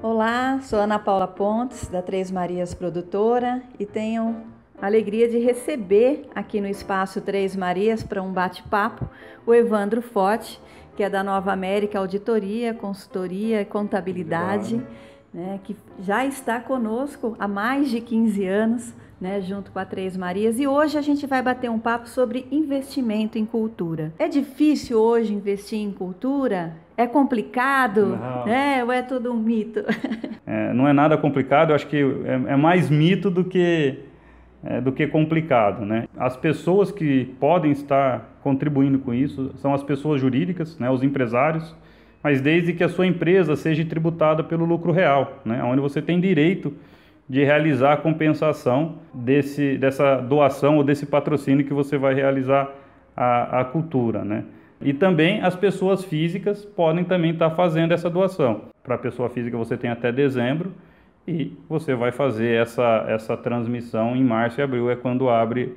Olá, sou Ana Paula Pontes, da Três Marias Produtora, e tenho a alegria de receber aqui no espaço Três Marias para um bate-papo o Evandro Forte, que é da Nova América Auditoria, Consultoria e Contabilidade né, que já está conosco há mais de 15 anos, né, junto com a Três Marias, e hoje a gente vai bater um papo sobre investimento em cultura. É difícil hoje investir em cultura? É complicado? Né? Ou é todo um mito? É, não é nada complicado, eu acho que é, é mais mito do que, é, do que complicado. Né? As pessoas que podem estar contribuindo com isso são as pessoas jurídicas, né, os empresários, mas desde que a sua empresa seja tributada pelo lucro real, né? onde você tem direito de realizar a compensação desse, dessa doação ou desse patrocínio que você vai realizar a cultura. Né? E também as pessoas físicas podem também estar tá fazendo essa doação. Para a pessoa física você tem até dezembro e você vai fazer essa, essa transmissão em março e abril é quando abre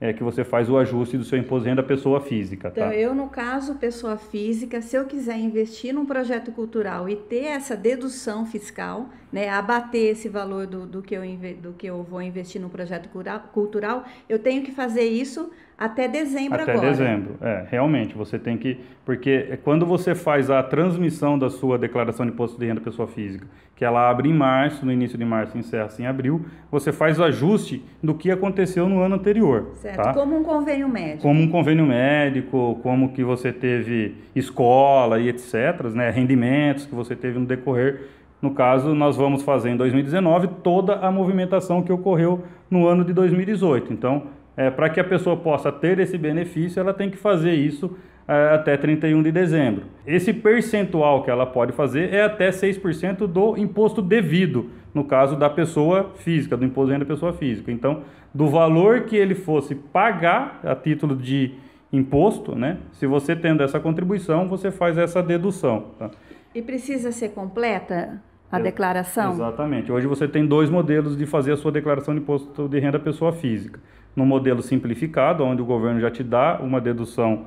é, que você faz o ajuste do seu imposto de renda pessoa física. Tá? Então, tá? eu, no caso, pessoa física, se eu quiser investir num projeto cultural e ter essa dedução fiscal, né, abater esse valor do, do, que eu, do que eu vou investir no projeto cultural, eu tenho que fazer isso até dezembro até agora. Até dezembro, é, realmente, você tem que... Porque quando você faz a transmissão da sua declaração de imposto de renda pessoa física, que ela abre em março, no início de março encerra-se assim em abril, você faz o ajuste do que aconteceu no ano anterior. Certo, tá? como um convênio médico. Como um convênio médico, como que você teve escola e etc, né, rendimentos que você teve no decorrer no caso, nós vamos fazer em 2019 toda a movimentação que ocorreu no ano de 2018. Então, é, para que a pessoa possa ter esse benefício, ela tem que fazer isso é, até 31 de dezembro. Esse percentual que ela pode fazer é até 6% do imposto devido, no caso da pessoa física, do imposto de renda da pessoa física. Então, do valor que ele fosse pagar a título de imposto, né? Se você tendo essa contribuição, você faz essa dedução. Tá? E precisa ser completa a Eu, declaração? Exatamente. Hoje você tem dois modelos de fazer a sua declaração de imposto de renda pessoa física. No modelo simplificado, onde o governo já te dá uma dedução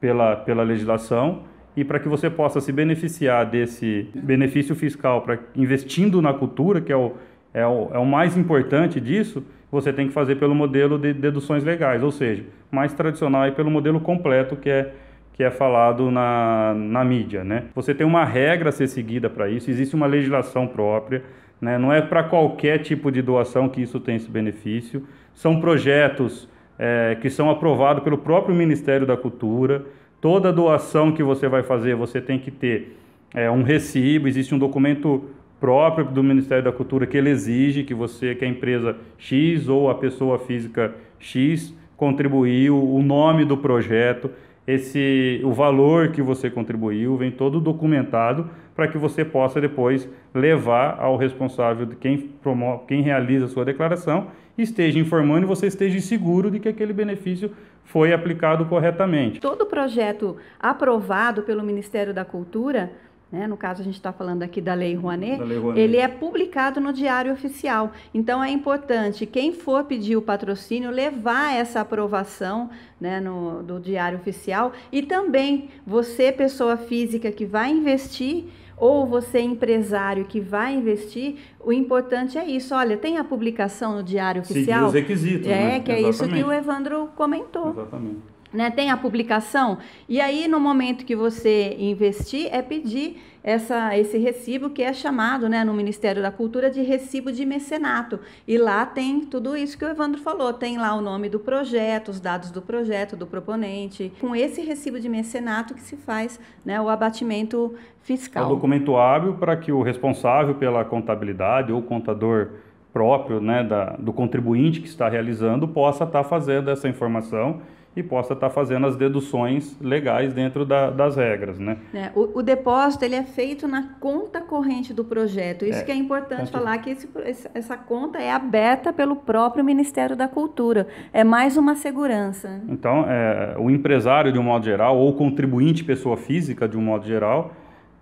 pela, pela legislação, e para que você possa se beneficiar desse benefício fiscal para investindo na cultura, que é o, é, o, é o mais importante disso, você tem que fazer pelo modelo de deduções legais, ou seja, mais tradicional e pelo modelo completo, que é que é falado na, na mídia, né? Você tem uma regra a ser seguida para isso, existe uma legislação própria, né? Não é para qualquer tipo de doação que isso tem esse benefício. São projetos é, que são aprovados pelo próprio Ministério da Cultura. Toda doação que você vai fazer, você tem que ter é, um recibo, existe um documento próprio do Ministério da Cultura que ele exige que você, que a empresa X ou a pessoa física X contribuiu, o nome do projeto esse o valor que você contribuiu, vem todo documentado para que você possa depois levar ao responsável de quem promove, quem realiza a sua declaração, esteja informando e você esteja seguro de que aquele benefício foi aplicado corretamente. Todo projeto aprovado pelo Ministério da Cultura né? No caso, a gente está falando aqui da Lei, Rouanet, da Lei Rouanet, ele é publicado no Diário Oficial. Então, é importante, quem for pedir o patrocínio, levar essa aprovação né, no, do Diário Oficial e também você, pessoa física que vai investir, ou você empresário que vai investir, o importante é isso. Olha, tem a publicação no Diário Oficial. Seguir os requisitos. É, né? que é Exatamente. isso que o Evandro comentou. Exatamente. Né, tem a publicação e aí no momento que você investir é pedir essa, esse recibo que é chamado né, no Ministério da Cultura de recibo de mecenato e lá tem tudo isso que o Evandro falou tem lá o nome do projeto os dados do projeto do proponente com esse recibo de mecenato que se faz né, o abatimento fiscal é o documento hábil para que o responsável pela contabilidade ou contador próprio né, da, do contribuinte que está realizando possa estar tá fazendo essa informação e possa estar tá fazendo as deduções legais dentro da, das regras, né? É, o, o, depósito ele é feito na conta corrente do projeto. Isso é, que é importante falar que esse, essa conta é aberta pelo próprio Ministério da Cultura. É mais uma segurança. Então, é, o empresário de um modo geral ou contribuinte pessoa física de um modo geral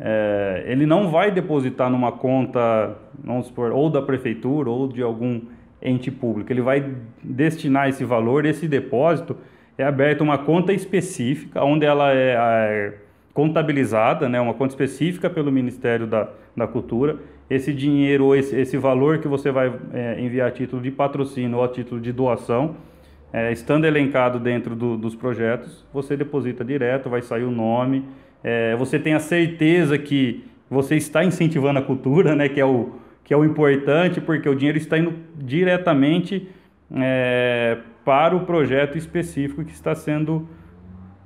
é, ele não vai depositar numa conta, vamos supor, ou da prefeitura ou de algum ente público. Ele vai destinar esse valor, esse depósito é aberta uma conta específica, onde ela é, é contabilizada, né, uma conta específica pelo Ministério da, da Cultura. Esse dinheiro, esse, esse valor que você vai é, enviar a título de patrocínio ou a título de doação, é, estando elencado dentro do, dos projetos, você deposita direto, vai sair o nome. É, você tem a certeza que você está incentivando a cultura, né, que, é o, que é o importante, porque o dinheiro está indo diretamente é, para o projeto específico que está sendo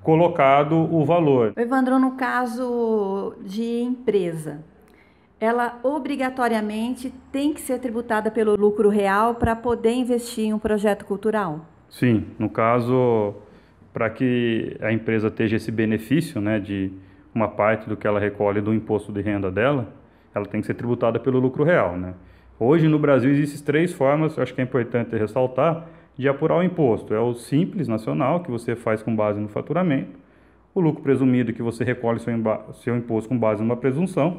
colocado o valor. Evandro, no caso de empresa, ela obrigatoriamente tem que ser tributada pelo lucro real para poder investir em um projeto cultural? Sim, no caso, para que a empresa tenha esse benefício né, de uma parte do que ela recolhe do imposto de renda dela, ela tem que ser tributada pelo lucro real. Né? Hoje no Brasil existem três formas, acho que é importante ressaltar, de apurar o imposto. É o simples nacional, que você faz com base no faturamento, o lucro presumido, que você recolhe seu, seu imposto com base numa presunção,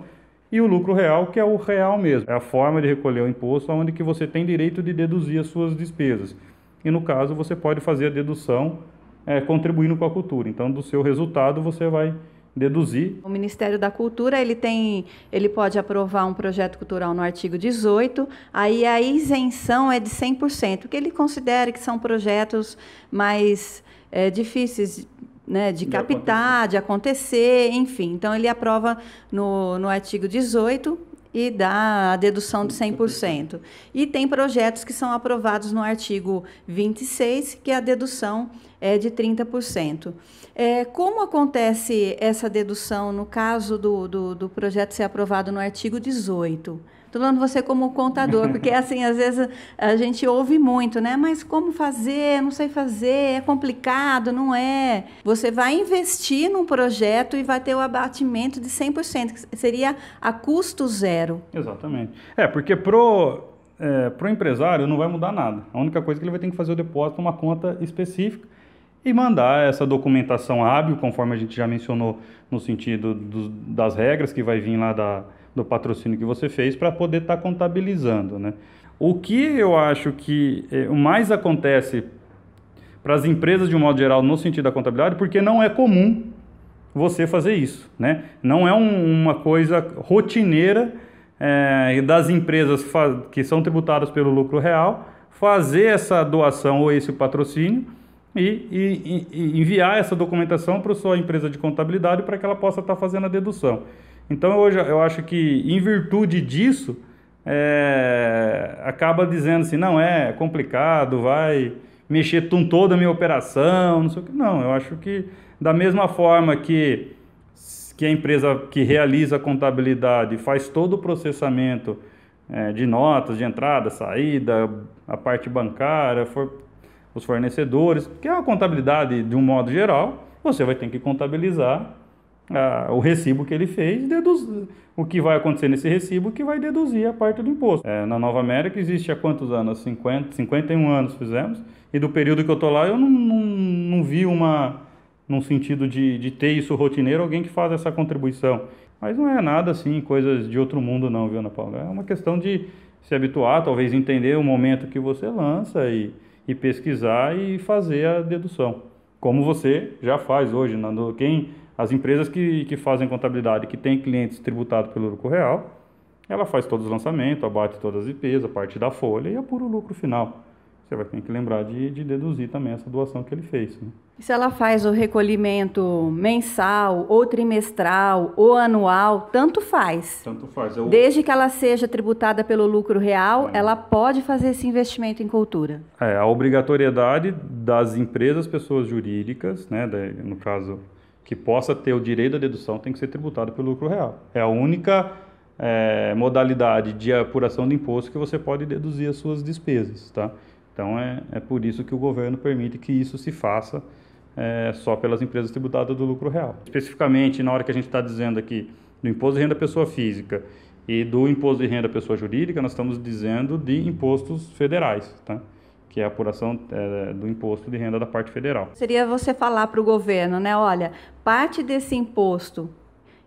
e o lucro real, que é o real mesmo. É a forma de recolher o imposto onde que você tem direito de deduzir as suas despesas. E no caso, você pode fazer a dedução é, contribuindo com a cultura. Então, do seu resultado, você vai deduzir. O Ministério da Cultura, ele tem, ele pode aprovar um projeto cultural no artigo 18, aí a isenção é de 100%, que ele considera que são projetos mais é, difíceis né, de captar, de acontecer, enfim. Então, ele aprova no, no artigo 18 e dá a dedução de 100%. E tem projetos que são aprovados no artigo 26, que a dedução é de 30%. É, como acontece essa dedução no caso do, do, do projeto ser aprovado no artigo 18? Estou falando você como contador, porque assim, às vezes a gente ouve muito, né? Mas como fazer? Não sei fazer, é complicado, não é? Você vai investir num projeto e vai ter o abatimento de 100%, que seria a custo zero. Exatamente. É, porque pro é, pro empresário não vai mudar nada. A única coisa é que ele vai ter que fazer o depósito uma conta específica e mandar essa documentação hábil, conforme a gente já mencionou, no sentido do, das regras que vai vir lá da do patrocínio que você fez para poder estar tá contabilizando, né? O que eu acho que eh, mais acontece para as empresas de um modo geral no sentido da contabilidade, porque não é comum você fazer isso, né? Não é um, uma coisa rotineira é, das empresas que são tributadas pelo lucro real fazer essa doação ou esse patrocínio e, e, e enviar essa documentação para a sua empresa de contabilidade para que ela possa estar tá fazendo a dedução. Então hoje eu acho que em virtude disso é, acaba dizendo assim, não é complicado, vai mexer com toda a minha operação, não sei o que. Não, eu acho que da mesma forma que, que a empresa que realiza a contabilidade faz todo o processamento é, de notas, de entrada, saída, a parte bancária, for, os fornecedores, que é a contabilidade de um modo geral, você vai ter que contabilizar o recibo que ele fez, deduz, o que vai acontecer nesse recibo que vai deduzir a parte do imposto. É, na Nova América existe há quantos anos? 50, 51 anos fizemos. E do período que eu estou lá, eu não, não, não vi uma, num sentido de, de ter isso rotineiro, alguém que faz essa contribuição. Mas não é nada assim, coisas de outro mundo não, viu, Ana Paula? É uma questão de se habituar, talvez entender o momento que você lança e, e pesquisar e fazer a dedução. Como você já faz hoje, né? Quem as empresas que, que fazem contabilidade, que têm clientes tributados pelo lucro real, ela faz todos os lançamentos, abate todas as IPs, a parte da folha e apura o lucro final. Você vai ter que lembrar de, de deduzir também essa doação que ele fez. Né? E se ela faz o recolhimento mensal, ou trimestral, ou anual, tanto faz. Tanto faz. Eu... Desde que ela seja tributada pelo lucro real, é. ela pode fazer esse investimento em cultura. É, a obrigatoriedade das empresas, pessoas jurídicas, né, no caso que possa ter o direito à dedução tem que ser tributado pelo lucro real. É a única é, modalidade de apuração de imposto que você pode deduzir as suas despesas, tá? Então é, é por isso que o governo permite que isso se faça é, só pelas empresas tributadas do lucro real. Especificamente na hora que a gente está dizendo aqui do imposto de renda pessoa física e do imposto de renda pessoa jurídica, nós estamos dizendo de impostos federais, tá? que é a apuração é, do imposto de renda da parte federal. Seria você falar para o governo, né? Olha, parte desse imposto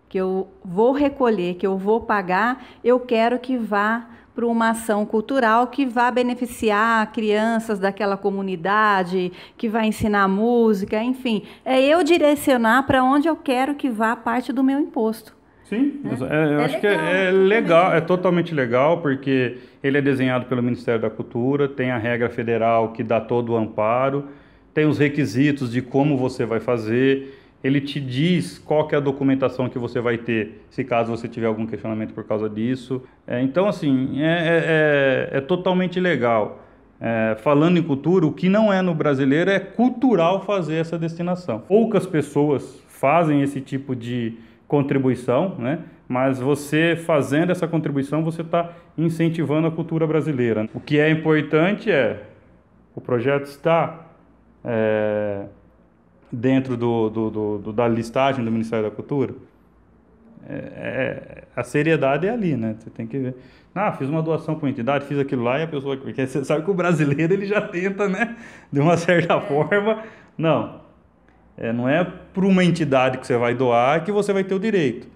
que eu vou recolher, que eu vou pagar, eu quero que vá para uma ação cultural que vá beneficiar crianças daquela comunidade, que vai ensinar música, enfim, é eu direcionar para onde eu quero que vá parte do meu imposto. Sim, né? é, eu é acho legal, que é, é né? legal, é totalmente legal, porque ele é desenhado pelo Ministério da Cultura, tem a regra federal que dá todo o amparo, tem os requisitos de como você vai fazer, ele te diz qual é a documentação que você vai ter, se caso você tiver algum questionamento por causa disso. É, então, assim, é, é, é, é totalmente legal. É, falando em cultura, o que não é no brasileiro é cultural fazer essa destinação. Poucas pessoas fazem esse tipo de contribuição, né? mas você fazendo essa contribuição, você está incentivando a cultura brasileira. O que é importante é o projeto está é, dentro do, do, do, da listagem do Ministério da Cultura. É, é, a seriedade é ali, né? Você tem que ver. Ah, fiz uma doação para uma entidade, fiz aquilo lá e a pessoa. Porque você sabe que o brasileiro ele já tenta, né? De uma certa forma. Não, é, não é para uma entidade que você vai doar que você vai ter o direito.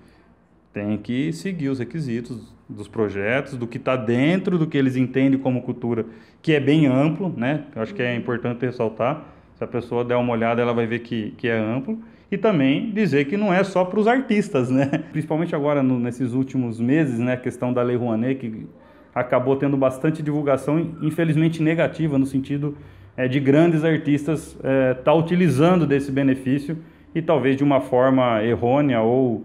Tem que seguir os requisitos dos projetos, do que está dentro do que eles entendem como cultura, que é bem amplo, né? Eu acho que é importante ressaltar. Se a pessoa der uma olhada, ela vai ver que, que é amplo. E também dizer que não é só para os artistas, né? Principalmente agora, no, nesses últimos meses, né? A questão da Lei Rouanet, que acabou tendo bastante divulgação, infelizmente negativa, no sentido é, de grandes artistas está é, tá utilizando desse benefício e talvez de uma forma errônea ou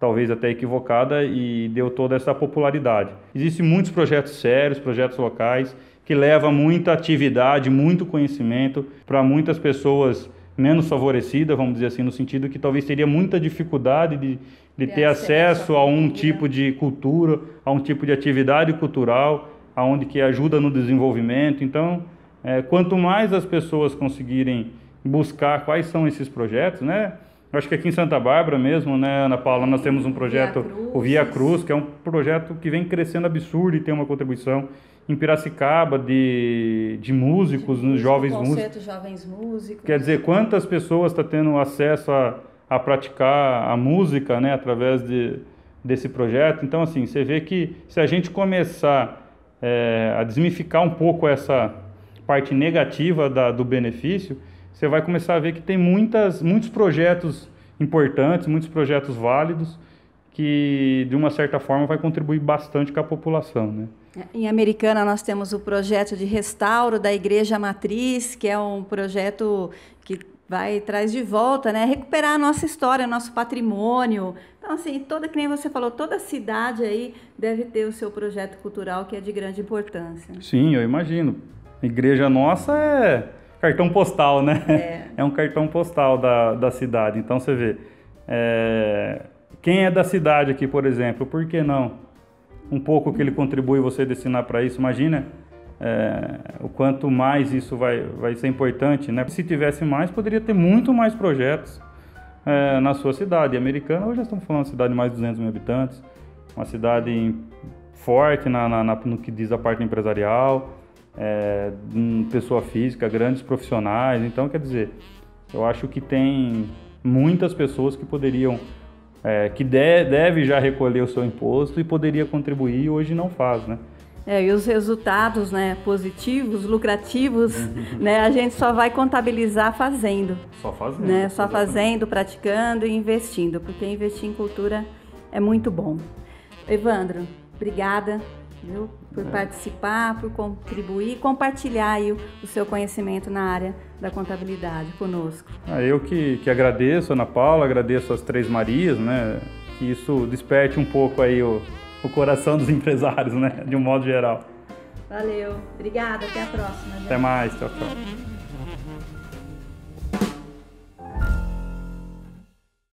talvez até equivocada e deu toda essa popularidade. Existem muitos projetos sérios, projetos locais que levam muita atividade, muito conhecimento para muitas pessoas menos favorecidas, vamos dizer assim, no sentido que talvez teria muita dificuldade de, de ter acesso, acesso a um tipo de cultura, a um tipo de atividade cultural, aonde que ajuda no desenvolvimento. Então, é, quanto mais as pessoas conseguirem buscar quais são esses projetos, né? Eu acho que aqui em Santa Bárbara mesmo, né, Ana Paula, nós temos um projeto, Via o Via Cruz, que é um projeto que vem crescendo absurdo e tem uma contribuição em Piracicaba de, de músicos, de jovens músicos. jovens músicos. Quer dizer, quantas pessoas estão tá tendo acesso a, a praticar a música, né, através de, desse projeto. Então, assim, você vê que se a gente começar é, a desmificar um pouco essa parte negativa da, do benefício, você vai começar a ver que tem muitas, muitos projetos importantes, muitos projetos válidos, que de uma certa forma vai contribuir bastante com a população. Né? É, em Americana, nós temos o projeto de restauro da Igreja Matriz, que é um projeto que vai traz de volta, né? Recuperar a nossa história, nosso patrimônio. Então, assim, toda, que nem você falou, toda cidade aí deve ter o seu projeto cultural que é de grande importância. Sim, eu imagino. Igreja nossa é cartão postal, né? É, é um cartão postal da, da cidade. Então você vê. É, quem é da cidade aqui, por exemplo, por que não? Um pouco que ele contribui você destinar para isso, imagina é, o quanto mais isso vai, vai ser importante, né? Se tivesse mais, poderia ter muito mais projetos é, na sua cidade. americana, hoje nós estamos falando de uma cidade de mais de 200 mil habitantes, uma cidade forte na, na, na, no que diz a parte empresarial, é, hum, pessoa física, grandes profissionais. Então, quer dizer, eu acho que tem muitas pessoas que poderiam, é, que de, deve já recolher o seu imposto e poderia contribuir e hoje não faz, né? É, e os resultados né, positivos, lucrativos, uhum. né, a gente só vai contabilizar fazendo. Só fazendo. Né, só exatamente. fazendo, praticando e investindo, porque investir em cultura é muito bom. Evandro, obrigada viu? Por é. participar, por contribuir, compartilhar aí o, seu conhecimento na área da contabilidade conosco. Ah, eu que, que agradeço, Ana Paula, agradeço as Três Marias, né? Que isso desperte um pouco aí o, o coração dos empresários, né? De um modo geral. Valeu, obrigada, até a próxima. Até mais, tchau, tchau.